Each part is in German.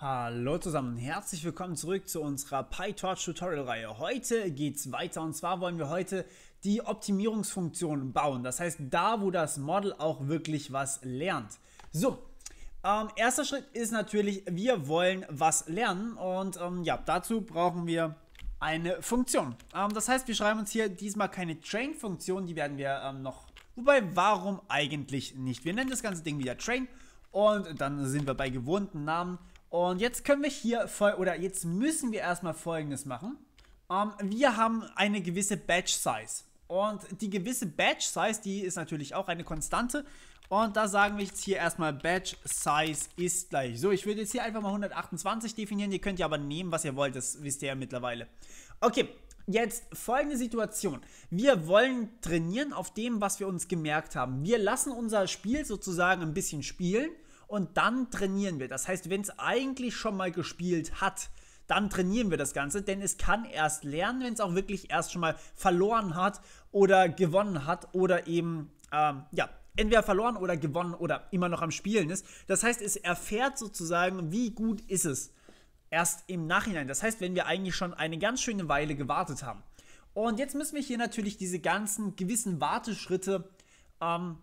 Hallo zusammen, herzlich willkommen zurück zu unserer PyTorch Tutorial Reihe. Heute geht's weiter und zwar wollen wir heute die Optimierungsfunktion bauen. Das heißt, da wo das Model auch wirklich was lernt. So, ähm, erster Schritt ist natürlich, wir wollen was lernen und ähm, ja, dazu brauchen wir eine Funktion. Ähm, das heißt, wir schreiben uns hier diesmal keine Train-Funktion, die werden wir ähm, noch... Wobei, warum eigentlich nicht? Wir nennen das ganze Ding wieder Train und dann sind wir bei gewohnten Namen. Und jetzt können wir hier voll oder jetzt müssen wir erstmal folgendes machen. Ähm, wir haben eine gewisse Batch Size. Und die gewisse Batch Size, die ist natürlich auch eine Konstante. Und da sagen wir jetzt hier erstmal Batch Size ist gleich. So, ich würde jetzt hier einfach mal 128 definieren. Ihr könnt ja aber nehmen, was ihr wollt. Das wisst ihr ja mittlerweile. Okay, Jetzt folgende Situation. Wir wollen trainieren auf dem, was wir uns gemerkt haben. Wir lassen unser Spiel sozusagen ein bisschen spielen und dann trainieren wir. Das heißt, wenn es eigentlich schon mal gespielt hat, dann trainieren wir das Ganze, denn es kann erst lernen, wenn es auch wirklich erst schon mal verloren hat oder gewonnen hat oder eben, ähm, ja, entweder verloren oder gewonnen oder immer noch am Spielen ist. Das heißt, es erfährt sozusagen, wie gut ist es erst im Nachhinein. Das heißt, wenn wir eigentlich schon eine ganz schöne Weile gewartet haben. Und jetzt müssen wir hier natürlich diese ganzen gewissen Warteschritte ähm,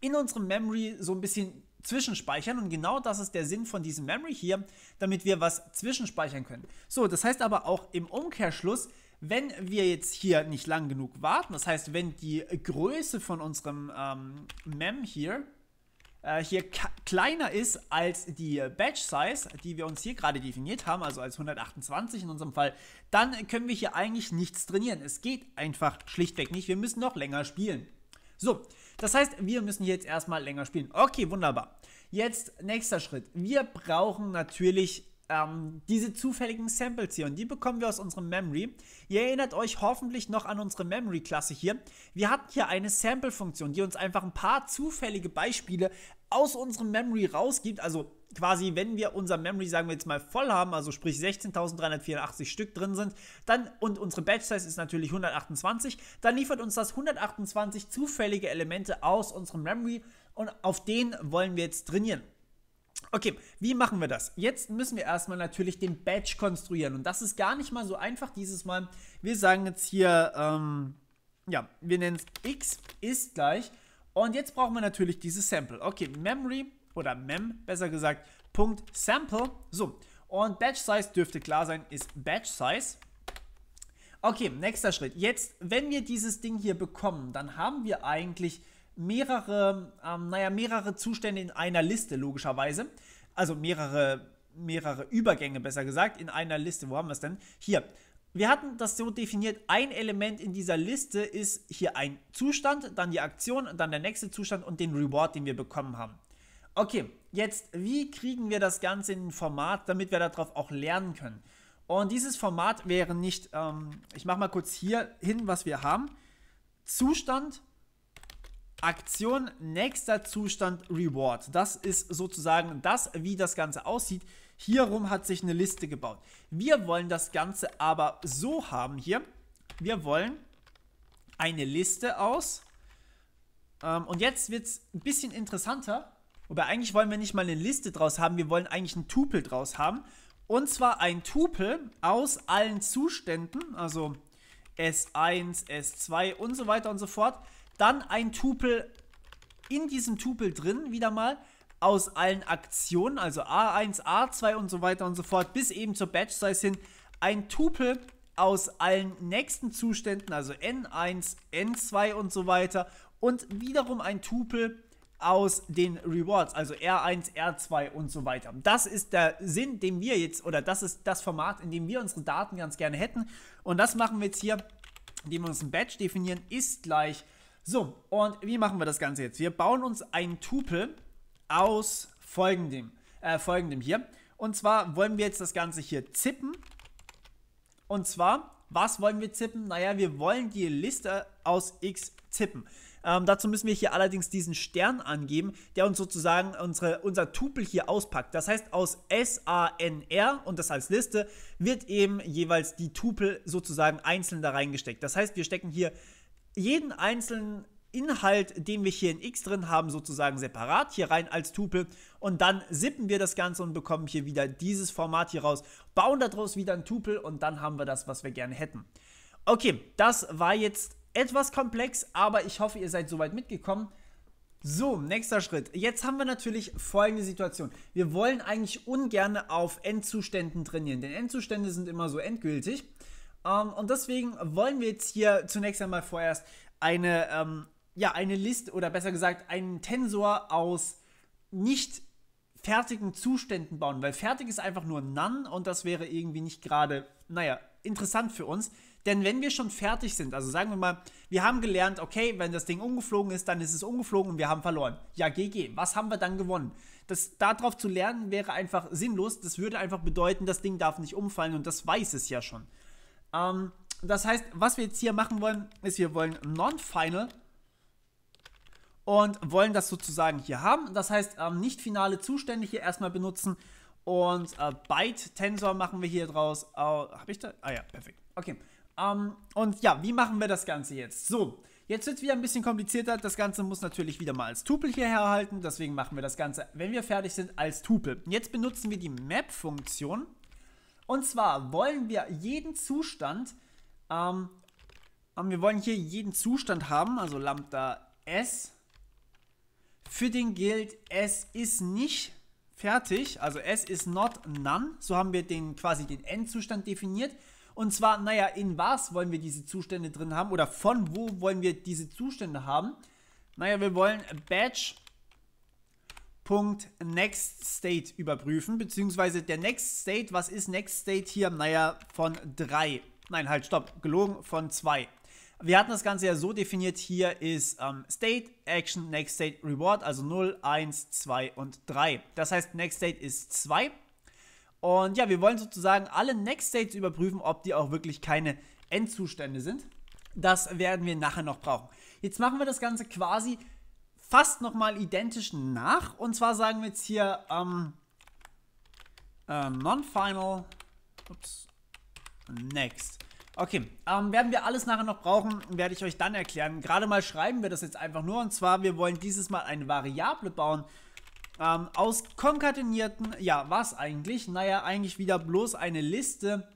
in unserem Memory so ein bisschen zwischenspeichern. Und genau das ist der Sinn von diesem Memory hier, damit wir was zwischenspeichern können. So, das heißt aber auch im Umkehrschluss, wenn wir jetzt hier nicht lang genug warten, das heißt, wenn die Größe von unserem ähm, Mem hier, äh, hier kleiner ist als die Batch Size, die wir uns hier gerade definiert haben, also als 128 in unserem Fall, dann können wir hier eigentlich nichts trainieren. Es geht einfach schlichtweg nicht. Wir müssen noch länger spielen. So, das heißt, wir müssen jetzt erstmal länger spielen. Okay, wunderbar. Jetzt nächster Schritt. Wir brauchen natürlich ähm, diese zufälligen Samples hier und die bekommen wir aus unserem Memory. Ihr erinnert euch hoffentlich noch an unsere Memory-Klasse hier. Wir hatten hier eine Sample-Funktion, die uns einfach ein paar zufällige Beispiele aus unserem Memory rausgibt, also quasi, wenn wir unser Memory, sagen wir jetzt mal, voll haben, also sprich 16.384 Stück drin sind, dann und unsere Batch Size ist natürlich 128, dann liefert uns das 128 zufällige Elemente aus unserem Memory und auf den wollen wir jetzt trainieren. Okay, wie machen wir das? Jetzt müssen wir erstmal natürlich den Batch konstruieren und das ist gar nicht mal so einfach dieses Mal. Wir sagen jetzt hier, ähm, ja, wir nennen es x ist gleich und jetzt brauchen wir natürlich dieses Sample. Okay, Memory oder mem, besser gesagt, Punkt Sample. So, und Batch Size dürfte klar sein, ist Batch Size. Okay, nächster Schritt. Jetzt, wenn wir dieses Ding hier bekommen, dann haben wir eigentlich mehrere, ähm, naja, mehrere Zustände in einer Liste, logischerweise. Also mehrere, mehrere Übergänge, besser gesagt, in einer Liste. Wo haben wir es denn? Hier. Wir hatten das so definiert, ein Element in dieser Liste ist hier ein Zustand, dann die Aktion, dann der nächste Zustand und den Reward, den wir bekommen haben. Okay, jetzt, wie kriegen wir das Ganze in ein Format, damit wir darauf auch lernen können? Und dieses Format wäre nicht, ähm, ich mache mal kurz hier hin, was wir haben. Zustand, Aktion, nächster Zustand, Reward. Das ist sozusagen das, wie das Ganze aussieht. Hierum hat sich eine Liste gebaut. Wir wollen das Ganze aber so haben hier. Wir wollen eine Liste aus. Ähm, und jetzt wird es ein bisschen interessanter. Wobei eigentlich wollen wir nicht mal eine Liste draus haben, wir wollen eigentlich ein Tupel draus haben. Und zwar ein Tupel aus allen Zuständen, also S1, S2 und so weiter und so fort. Dann ein Tupel in diesem Tupel drin, wieder mal, aus allen Aktionen, also A1, A2 und so weiter und so fort, bis eben zur Batch Size hin. Ein Tupel aus allen nächsten Zuständen, also N1, N2 und so weiter. Und wiederum ein Tupel aus aus den Rewards, also R1, R2 und so weiter. Das ist der Sinn, den wir jetzt, oder das ist das Format, in dem wir unsere Daten ganz gerne hätten. Und das machen wir jetzt hier, indem wir uns ein Batch definieren, ist gleich so. Und wie machen wir das Ganze jetzt? Wir bauen uns ein Tupel aus folgendem, äh, folgendem hier. Und zwar wollen wir jetzt das Ganze hier zippen. Und zwar, was wollen wir zippen? Naja, wir wollen die Liste aus x zippen. Ähm, dazu müssen wir hier allerdings diesen Stern angeben, der uns sozusagen unsere, unser Tupel hier auspackt. Das heißt, aus S-A-N-R und das als Liste wird eben jeweils die Tupel sozusagen einzeln da reingesteckt. Das heißt, wir stecken hier jeden einzelnen Inhalt, den wir hier in X drin haben, sozusagen separat hier rein als Tupel und dann sippen wir das Ganze und bekommen hier wieder dieses Format hier raus, bauen daraus wieder ein Tupel und dann haben wir das, was wir gerne hätten. Okay, das war jetzt etwas komplex, aber ich hoffe, ihr seid soweit mitgekommen. So, nächster Schritt. Jetzt haben wir natürlich folgende Situation. Wir wollen eigentlich ungern auf Endzuständen trainieren, denn Endzustände sind immer so endgültig. Ähm, und deswegen wollen wir jetzt hier zunächst einmal vorerst eine, ähm, ja, eine Liste oder besser gesagt einen Tensor aus nicht fertigen Zuständen bauen, weil fertig ist einfach nur none und das wäre irgendwie nicht gerade, naja, interessant für uns. Denn wenn wir schon fertig sind, also sagen wir mal, wir haben gelernt, okay, wenn das Ding umgeflogen ist, dann ist es umgeflogen und wir haben verloren. Ja, GG, was haben wir dann gewonnen? Das darauf zu lernen wäre einfach sinnlos. Das würde einfach bedeuten, das Ding darf nicht umfallen und das weiß es ja schon. Ähm, das heißt, was wir jetzt hier machen wollen, ist, wir wollen Non-Final und wollen das sozusagen hier haben. Das heißt, ähm, nicht finale Zustände hier erstmal benutzen und äh, Byte-Tensor machen wir hier draus. Äh, Habe ich da? Ah ja, perfekt. Okay. Ähm, und ja, wie machen wir das Ganze jetzt? So, jetzt wird es wieder ein bisschen komplizierter. Das Ganze muss natürlich wieder mal als Tupel hier herhalten. Deswegen machen wir das Ganze, wenn wir fertig sind, als Tupel. Jetzt benutzen wir die Map-Funktion. Und zwar wollen wir jeden Zustand, ähm, ähm wir wollen hier jeden Zustand haben, also Lambda S. Für den gilt, es ist nicht fertig, also S ist not none. So haben wir den quasi den Endzustand definiert. Und zwar, naja, in was wollen wir diese Zustände drin haben oder von wo wollen wir diese Zustände haben? Naja, wir wollen Batch.nextState überprüfen, beziehungsweise der NextState, was ist NextState hier? Naja, von 3. Nein, halt, stopp, gelogen, von 2. Wir hatten das Ganze ja so definiert, hier ist ähm, State, Action, Next State, Reward, also 0, 1, 2 und 3. Das heißt, Next State ist 2 und ja, wir wollen sozusagen alle Next States überprüfen, ob die auch wirklich keine Endzustände sind. Das werden wir nachher noch brauchen. Jetzt machen wir das Ganze quasi fast nochmal identisch nach. Und zwar sagen wir jetzt hier ähm, äh, non-final next. Okay, ähm, werden wir alles nachher noch brauchen, werde ich euch dann erklären. Gerade mal schreiben wir das jetzt einfach nur. Und zwar, wir wollen dieses Mal eine Variable bauen, ähm, aus konkatenierten, ja, was eigentlich? Naja, eigentlich wieder bloß eine Liste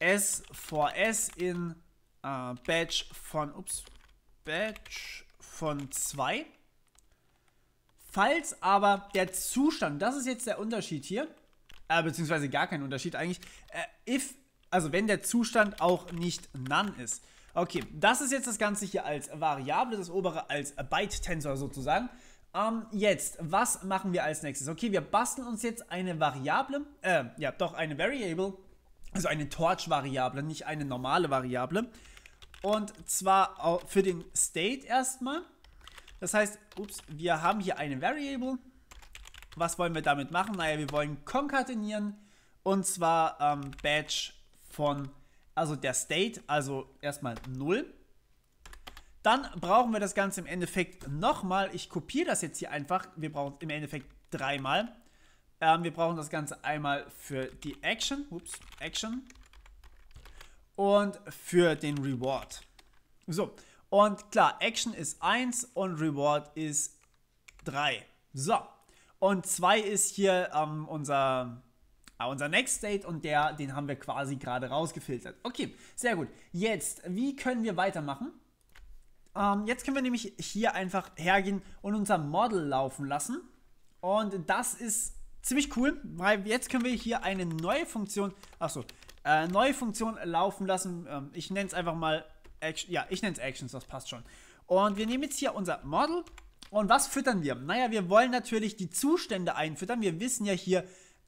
s vor s in äh, Batch von, ups, Batch von 2. Falls aber der Zustand, das ist jetzt der Unterschied hier, äh, beziehungsweise gar kein Unterschied eigentlich, äh, if, also wenn der Zustand auch nicht none ist. Okay, das ist jetzt das Ganze hier als Variable, das obere als Byte-Tensor sozusagen. Ähm, jetzt, was machen wir als nächstes? Okay, wir basteln uns jetzt eine Variable, äh, ja, doch eine Variable, also eine Torch-Variable, nicht eine normale Variable. Und zwar für den State erstmal. Das heißt, ups, wir haben hier eine Variable. Was wollen wir damit machen? Naja, wir wollen konkatenieren und zwar ähm, Batch von, also der State, also erstmal 0 dann brauchen wir das Ganze im Endeffekt nochmal. Ich kopiere das jetzt hier einfach. Wir brauchen im Endeffekt dreimal. Ähm, wir brauchen das Ganze einmal für die Action. Ups, Action. Und für den Reward. So, und klar, Action ist 1 und Reward ist 3. So, und 2 ist hier ähm, unser, äh, unser Next State und der, den haben wir quasi gerade rausgefiltert. Okay, sehr gut. Jetzt, wie können wir weitermachen? Ähm, jetzt können wir nämlich hier einfach hergehen und unser Model laufen lassen. Und das ist ziemlich cool, weil jetzt können wir hier eine neue Funktion, achso, äh, neue Funktion laufen lassen. Ähm, ich nenne es einfach mal, Action, ja, ich nenne es Actions, das passt schon. Und wir nehmen jetzt hier unser Model und was füttern wir? Naja, wir wollen natürlich die Zustände einfüttern. Wir wissen ja hier,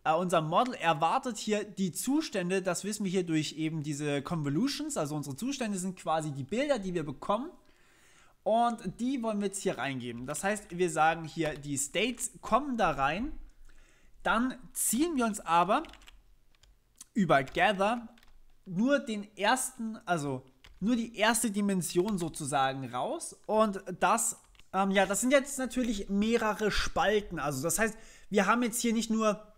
Uh, unser Model erwartet hier die Zustände, das wissen wir hier durch eben diese Convolutions, also unsere Zustände sind quasi die Bilder, die wir bekommen und die wollen wir jetzt hier reingeben. Das heißt, wir sagen hier, die States kommen da rein. Dann ziehen wir uns aber über Gather nur den ersten, also nur die erste Dimension sozusagen raus. Und das, ähm, ja, das sind jetzt natürlich mehrere Spalten. Also das heißt, wir haben jetzt hier nicht nur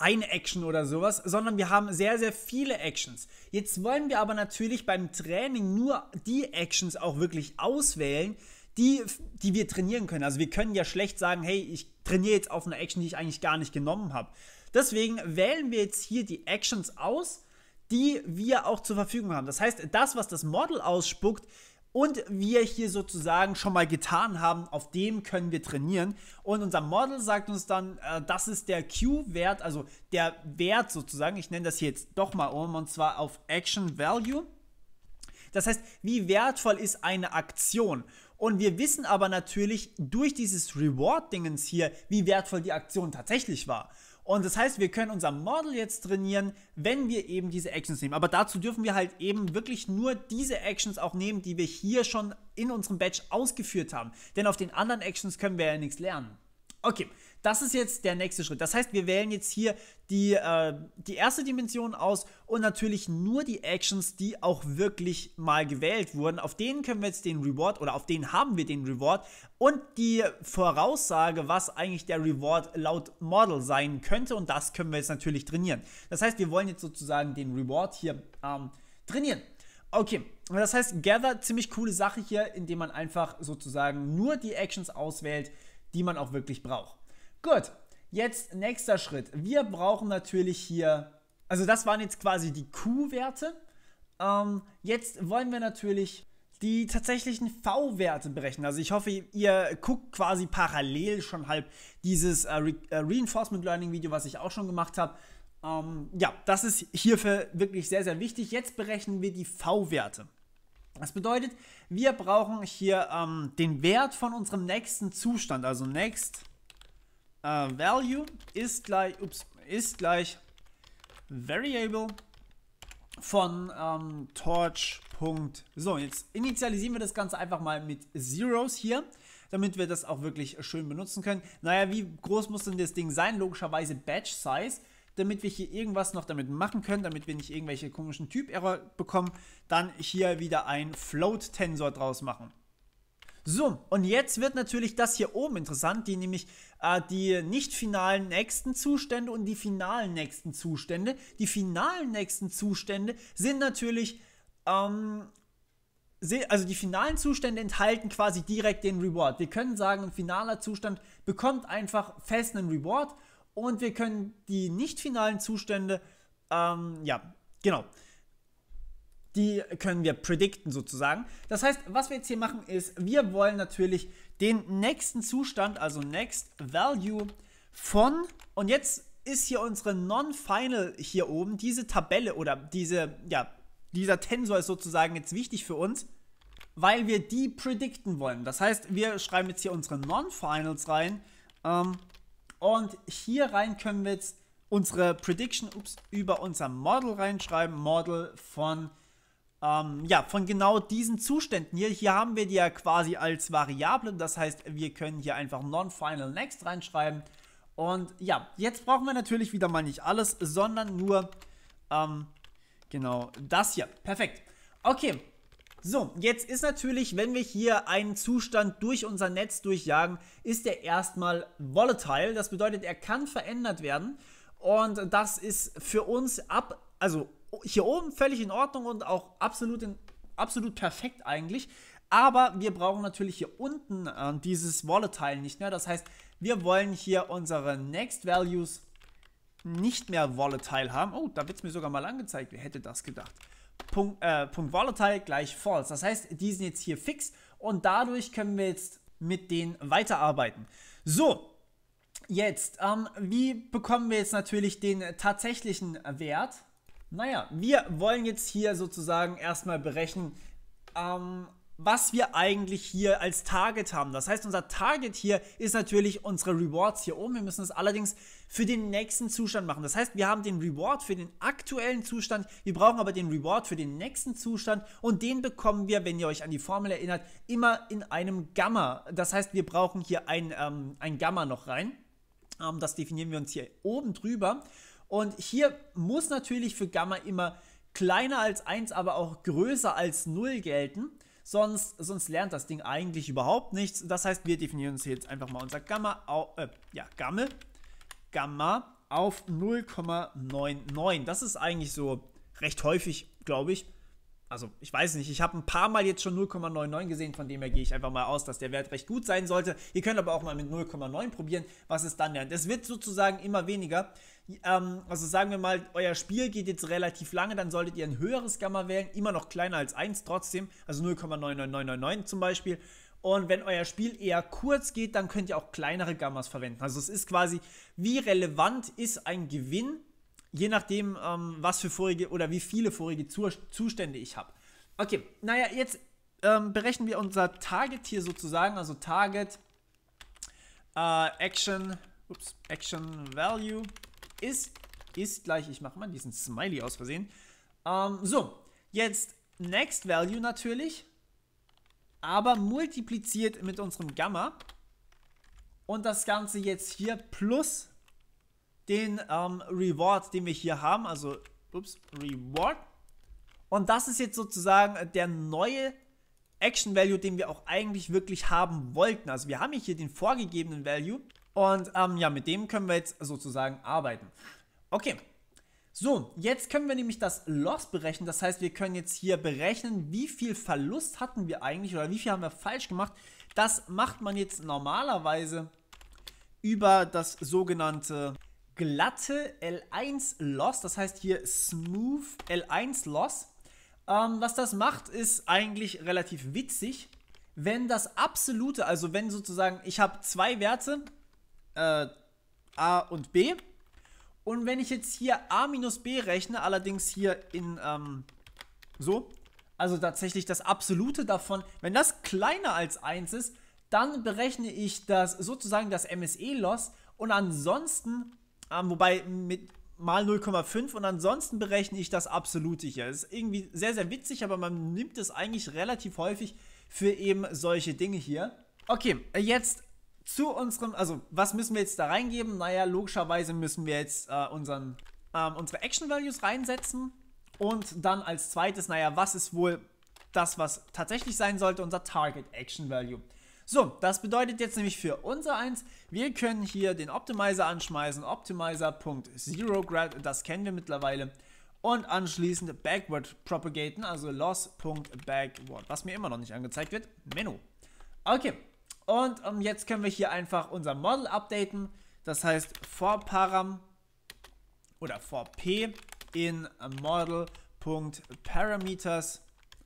eine Action oder sowas, sondern wir haben sehr, sehr viele Actions. Jetzt wollen wir aber natürlich beim Training nur die Actions auch wirklich auswählen, die, die wir trainieren können. Also wir können ja schlecht sagen, hey, ich trainiere jetzt auf eine Action, die ich eigentlich gar nicht genommen habe. Deswegen wählen wir jetzt hier die Actions aus, die wir auch zur Verfügung haben. Das heißt, das, was das Model ausspuckt, und wir hier sozusagen schon mal getan haben, auf dem können wir trainieren. Und unser Model sagt uns dann, äh, das ist der Q-Wert, also der Wert sozusagen, ich nenne das hier jetzt doch mal um, und zwar auf Action Value. Das heißt, wie wertvoll ist eine Aktion? Und wir wissen aber natürlich durch dieses Reward-Dingens hier, wie wertvoll die Aktion tatsächlich war. Und das heißt, wir können unser Model jetzt trainieren, wenn wir eben diese Actions nehmen. Aber dazu dürfen wir halt eben wirklich nur diese Actions auch nehmen, die wir hier schon in unserem Batch ausgeführt haben. Denn auf den anderen Actions können wir ja nichts lernen. Okay, das ist jetzt der nächste Schritt. Das heißt, wir wählen jetzt hier die, äh, die erste Dimension aus und natürlich nur die Actions, die auch wirklich mal gewählt wurden. Auf denen können wir jetzt den Reward oder auf denen haben wir den Reward und die Voraussage, was eigentlich der Reward laut Model sein könnte. Und das können wir jetzt natürlich trainieren. Das heißt, wir wollen jetzt sozusagen den Reward hier ähm, trainieren. Okay, das heißt, Gather, ziemlich coole Sache hier, indem man einfach sozusagen nur die Actions auswählt, die man auch wirklich braucht. Gut, jetzt nächster Schritt. Wir brauchen natürlich hier, also das waren jetzt quasi die Q-Werte. Ähm, jetzt wollen wir natürlich die tatsächlichen V-Werte berechnen. Also ich hoffe, ihr guckt quasi parallel schon halb dieses äh, Re äh, Reinforcement Learning Video, was ich auch schon gemacht habe. Ähm, ja, das ist hierfür wirklich sehr, sehr wichtig. Jetzt berechnen wir die V-Werte. Das bedeutet, wir brauchen hier ähm, den Wert von unserem nächsten Zustand, also next äh, value ist gleich, ups, ist gleich variable von ähm, torch. So, jetzt initialisieren wir das Ganze einfach mal mit Zeros hier, damit wir das auch wirklich schön benutzen können. Naja, wie groß muss denn das Ding sein? Logischerweise Batch Size damit wir hier irgendwas noch damit machen können, damit wir nicht irgendwelche komischen Typ-Error bekommen, dann hier wieder ein Float-Tensor draus machen. So, und jetzt wird natürlich das hier oben interessant, die nämlich äh, die nicht finalen nächsten Zustände und die finalen nächsten Zustände. Die finalen nächsten Zustände sind natürlich, ähm, also die finalen Zustände enthalten quasi direkt den Reward. Wir können sagen, ein finaler Zustand bekommt einfach fest einen Reward und wir können die nicht finalen Zustände, ähm, ja, genau, die können wir predikten sozusagen. Das heißt, was wir jetzt hier machen ist, wir wollen natürlich den nächsten Zustand, also Next Value von, und jetzt ist hier unsere Non-Final hier oben, diese Tabelle oder diese, ja, dieser Tensor ist sozusagen jetzt wichtig für uns, weil wir die predikten wollen. Das heißt, wir schreiben jetzt hier unsere Non-Finals rein, ähm, und hier rein können wir jetzt unsere Prediction ups, über unser Model reinschreiben. Model von, ähm, ja, von genau diesen Zuständen hier. Hier haben wir die ja quasi als Variable. Das heißt, wir können hier einfach Non-Final Next reinschreiben. Und ja, jetzt brauchen wir natürlich wieder mal nicht alles, sondern nur, ähm, genau das hier. Perfekt. Okay, so, jetzt ist natürlich, wenn wir hier einen Zustand durch unser Netz durchjagen, ist er erstmal volatile. Das bedeutet, er kann verändert werden. Und das ist für uns ab, also hier oben völlig in Ordnung und auch absolut, in, absolut perfekt eigentlich. Aber wir brauchen natürlich hier unten äh, dieses Volatile nicht mehr. Das heißt, wir wollen hier unsere Next Values nicht mehr volatile haben. Oh, da wird es mir sogar mal angezeigt. Wer hätte das gedacht? Punkt, äh, Punkt Volatile gleich False. Das heißt, die sind jetzt hier fix und dadurch können wir jetzt mit denen weiterarbeiten. So, jetzt, ähm, wie bekommen wir jetzt natürlich den tatsächlichen Wert? Naja, wir wollen jetzt hier sozusagen erstmal berechnen, ähm, was wir eigentlich hier als Target haben. Das heißt, unser Target hier ist natürlich unsere Rewards hier oben. Wir müssen es allerdings für den nächsten Zustand machen. Das heißt, wir haben den Reward für den aktuellen Zustand, wir brauchen aber den Reward für den nächsten Zustand und den bekommen wir, wenn ihr euch an die Formel erinnert, immer in einem Gamma. Das heißt, wir brauchen hier ein, ähm, ein Gamma noch rein. Ähm, das definieren wir uns hier oben drüber. Und hier muss natürlich für Gamma immer kleiner als 1, aber auch größer als 0 gelten. Sonst, sonst lernt das Ding eigentlich überhaupt nichts. Das heißt, wir definieren uns jetzt einfach mal unser Gamma, auf, äh, ja, Gamme, Gamma auf 0,99. Das ist eigentlich so recht häufig, glaube ich also ich weiß nicht, ich habe ein paar Mal jetzt schon 0,99 gesehen, von dem her gehe ich einfach mal aus, dass der Wert recht gut sein sollte. Ihr könnt aber auch mal mit 0,9 probieren, was es dann lernt. Es wird sozusagen immer weniger. Ähm, also sagen wir mal, euer Spiel geht jetzt relativ lange, dann solltet ihr ein höheres Gamma wählen, immer noch kleiner als 1 trotzdem, also 0,99999 zum Beispiel. Und wenn euer Spiel eher kurz geht, dann könnt ihr auch kleinere Gammas verwenden. Also es ist quasi, wie relevant ist ein Gewinn Je nachdem, ähm, was für vorige oder wie viele vorige Zustände ich habe. Okay, naja, jetzt ähm, berechnen wir unser Target hier sozusagen, also Target äh, Action, ups, Action Value ist, ist gleich, ich mache mal diesen Smiley aus Versehen. Ähm, so, jetzt Next Value natürlich, aber multipliziert mit unserem Gamma und das Ganze jetzt hier plus den ähm, Reward, den wir hier haben, also ups, Reward. Und das ist jetzt sozusagen äh, der neue Action Value, den wir auch eigentlich wirklich haben wollten. Also wir haben hier den vorgegebenen Value und ähm, ja, mit dem können wir jetzt sozusagen arbeiten. Okay, so, jetzt können wir nämlich das Loss berechnen. Das heißt, wir können jetzt hier berechnen, wie viel Verlust hatten wir eigentlich oder wie viel haben wir falsch gemacht. Das macht man jetzt normalerweise über das sogenannte glatte L1-Loss, das heißt hier Smooth L1-Loss. Ähm, was das macht, ist eigentlich relativ witzig. Wenn das absolute, also wenn sozusagen, ich habe zwei Werte, äh, A und B, und wenn ich jetzt hier A minus B rechne, allerdings hier in, ähm, so, also tatsächlich das absolute davon, wenn das kleiner als 1 ist, dann berechne ich das sozusagen das MSE-Loss und ansonsten ähm, wobei mit mal 0,5 und ansonsten berechne ich das absolute hier. Das ist irgendwie sehr, sehr witzig, aber man nimmt es eigentlich relativ häufig für eben solche Dinge hier. Okay, äh, jetzt zu unserem, also was müssen wir jetzt da reingeben? Naja, logischerweise müssen wir jetzt äh, unseren, ähm, unsere Action Values reinsetzen und dann als zweites, naja, was ist wohl das, was tatsächlich sein sollte, unser Target Action Value. So, das bedeutet jetzt nämlich für unser eins, wir können hier den Optimizer anschmeißen, Optimizer.0, das kennen wir mittlerweile, und anschließend Backward propagaten, also loss.backward, was mir immer noch nicht angezeigt wird, Menu. Okay, und um, ähm, jetzt können wir hier einfach unser Model updaten, das heißt for oder for p in model.parameters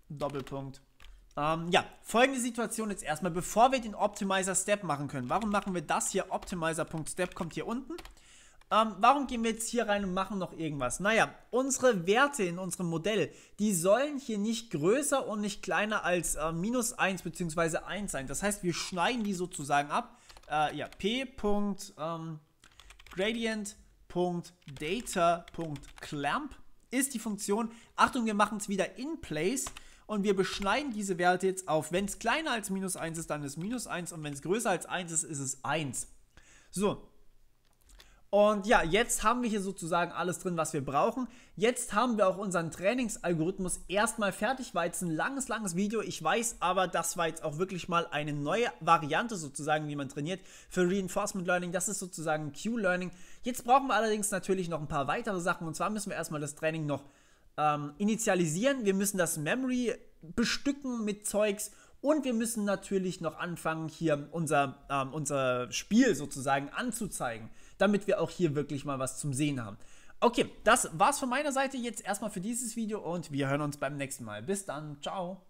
Doppelpunkt ähm, ja, folgende Situation jetzt erstmal, bevor wir den Optimizer-Step machen können. Warum machen wir das hier? Optimizer.step kommt hier unten. Ähm, warum gehen wir jetzt hier rein und machen noch irgendwas? Naja, unsere Werte in unserem Modell, die sollen hier nicht größer und nicht kleiner als äh, minus 1 bzw. 1 sein. Das heißt, wir schneiden die sozusagen ab. Äh, ja, p. Ähm, ist die Funktion. Achtung, wir machen es wieder in place und wir beschneiden diese Werte jetzt auf. Wenn es kleiner als minus 1 ist, dann ist minus 1 und wenn es größer als 1 ist, ist es 1. So. Und ja, jetzt haben wir hier sozusagen alles drin, was wir brauchen. Jetzt haben wir auch unseren Trainingsalgorithmus erstmal fertig. War jetzt ein langes, langes Video. Ich weiß, aber das war jetzt auch wirklich mal eine neue Variante sozusagen, wie man trainiert für Reinforcement Learning. Das ist sozusagen Q-Learning. Jetzt brauchen wir allerdings natürlich noch ein paar weitere Sachen. Und zwar müssen wir erstmal das Training noch ähm, initialisieren, wir müssen das Memory bestücken mit Zeugs und wir müssen natürlich noch anfangen, hier unser, ähm, unser Spiel sozusagen anzuzeigen, damit wir auch hier wirklich mal was zum Sehen haben. Okay, das war's von meiner Seite jetzt erstmal für dieses Video und wir hören uns beim nächsten Mal. Bis dann, ciao.